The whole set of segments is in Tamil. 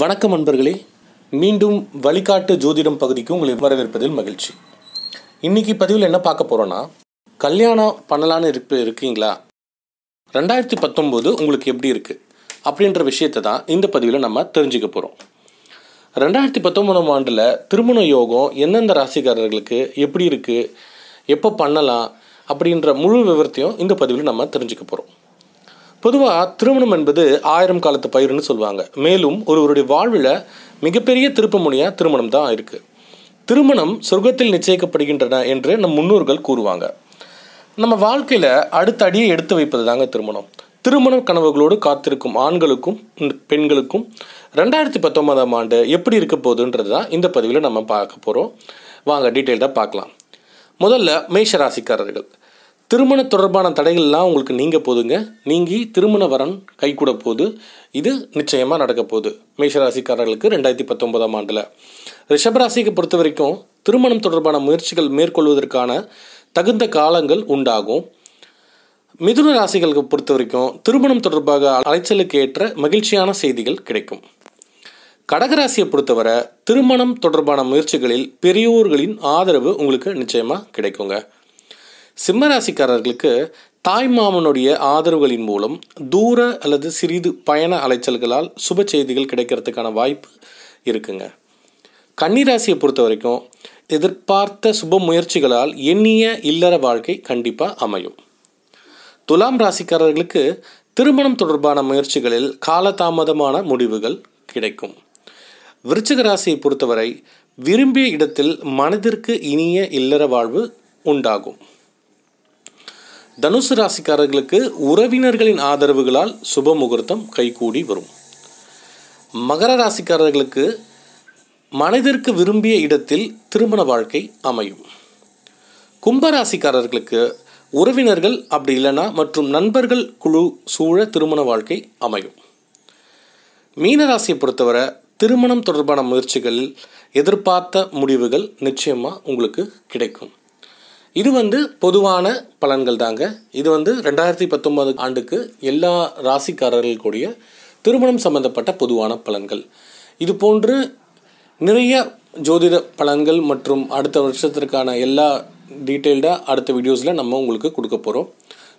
வணக்கம் நண்பர்களே மீண்டும் வழிகாட்டு ஜோதிடம் பகுதிக்கு உங்களை வரவேற்பதில் மகிழ்ச்சி இன்னைக்கு பதிவில் என்ன பார்க்க போகிறோன்னா கல்யாணம் பண்ணலான்னு இருப்ப இருக்கீங்களா ரெண்டாயிரத்தி பத்தொம்போது உங்களுக்கு எப்படி இருக்குது அப்படின்ற விஷயத்தை தான் இந்த பதிவில் நம்ம தெரிஞ்சுக்க போகிறோம் ரெண்டாயிரத்தி பத்தொம்போதாம் ஆண்டில் திருமண யோகம் எந்தெந்த ராசிக்காரர்களுக்கு எப்படி இருக்குது எப்போ பண்ணலாம் அப்படின்ற முழு விவரத்தையும் இந்த பதிவில் நம்ம தெரிஞ்சுக்க போகிறோம் பொதுவாக திருமணம் என்பது ஆயிரம் காலத்து பயிர்னு சொல்லுவாங்க மேலும் ஒருவருடைய வாழ்வில் மிகப்பெரிய திருப்பு திருமணம் தான் இருக்குது திருமணம் சொர்க்கத்தில் நிச்சயிக்கப்படுகின்றன என்று நம் முன்னோர்கள் கூறுவாங்க நம்ம வாழ்க்கையில் அடுத்த அடியை எடுத்து வைப்பது தாங்க திருமணம் திருமண கனவுகளோடு காத்திருக்கும் ஆண்களுக்கும் பெண்களுக்கும் ரெண்டாயிரத்தி பத்தொன்பதாம் ஆண்டு எப்படி இருக்க போகுதுன்றது தான் இந்த பதிவில் நம்ம பார்க்க போகிறோம் வாங்க டீட்டெயில்டாக பார்க்கலாம் முதல்ல மேஷ ராசிக்காரர்கள் திருமண தொடர்பான தடைகள்லாம் உங்களுக்கு நீங்கள் போதுங்க நீங்கி திருமண வரன் கூட போது இது நிச்சயமாக நடக்க போகுது மேஷராசிக்காரர்களுக்கு ரெண்டாயிரத்தி பத்தொன்பதாம் ஆண்டில் ரிஷபராசிக்கு பொறுத்த வரைக்கும் திருமணம் தொடர்பான முயற்சிகள் மேற்கொள்வதற்கான தகுந்த காலங்கள் உண்டாகும் மிதுன ராசிகளுக்கு பொறுத்த வரைக்கும் திருமணம் தொடர்பாக அலைச்சலுக்கு ஏற்ற மகிழ்ச்சியான செய்திகள் கிடைக்கும் கடகராசியை பொறுத்தவரை திருமணம் தொடர்பான முயற்சிகளில் பெரியோர்களின் ஆதரவு உங்களுக்கு நிச்சயமாக கிடைக்குங்க சிம்மராசிக்காரர்களுக்கு தாய்மாமனுடைய ஆதரவுகளின் மூலம் தூர அல்லது சிறிது பயண அலைச்சல்களால் சுப செய்திகள் கிடைக்கிறதுக்கான வாய்ப்பு இருக்குங்க கன்னிராசியை பொறுத்த வரைக்கும் எதிர்பார்த்த சுப முயற்சிகளால் எண்ணிய இல்லற வாழ்க்கை கண்டிப்பாக அமையும் துலாம் ராசிக்காரர்களுக்கு திருமணம் தொடர்பான முயற்சிகளில் காலதாமதமான முடிவுகள் கிடைக்கும் விருச்சிக ராசியை பொறுத்தவரை விரும்பிய இடத்தில் மனதிற்கு இனிய இல்லற வாழ்வு உண்டாகும் தனுசு ராசிக்காரர்களுக்கு உறவினர்களின் ஆதரவுகளால் சுப முகூர்த்தம் கைகூடி வரும் மகர ராசிக்காரர்களுக்கு மனதிற்கு விரும்பிய இடத்தில் திருமண வாழ்க்கை அமையும் கும்பராசிக்காரர்களுக்கு உறவினர்கள் அப்படி இல்லைனா மற்றும் நண்பர்கள் குழு சூழ திருமண வாழ்க்கை அமையும் மீனராசியை பொறுத்தவரை திருமணம் தொடர்பான முயற்சிகளில் எதிர்பார்த்த முடிவுகள் நிச்சயமாக உங்களுக்கு கிடைக்கும் இது வந்து பொதுவான பலன்கள் தாங்க இது வந்து ரெண்டாயிரத்தி பத்தொன்பது ஆண்டுக்கு எல்லா ராசிக்காரர்களுக்குடைய திருமணம் சம்பந்தப்பட்ட பொதுவான பலன்கள் இது போன்று நிறைய ஜோதிட பலன்கள் மற்றும் அடுத்த வருஷத்திற்கான எல்லா டீட்டெயில்டாக அடுத்த வீடியோஸில் நம்ம உங்களுக்கு கொடுக்க போகிறோம்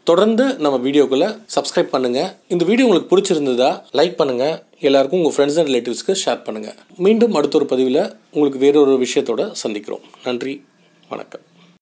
தொடர்ந்து நம்ம வீடியோக்குள்ளே சப்ஸ்கிரைப் பண்ணுங்கள் இந்த வீடியோ உங்களுக்கு பிடிச்சிருந்ததா லைக் பண்ணுங்கள் எல்லாருக்கும் உங்கள் ஃப்ரெண்ட்ஸ் அண்ட் ரிலேட்டிவ்ஸ்க்கு ஷேர் பண்ணுங்கள் மீண்டும் அடுத்த ஒரு பதிவில் உங்களுக்கு வேறொரு விஷயத்தோடு சந்திக்கிறோம் நன்றி வணக்கம்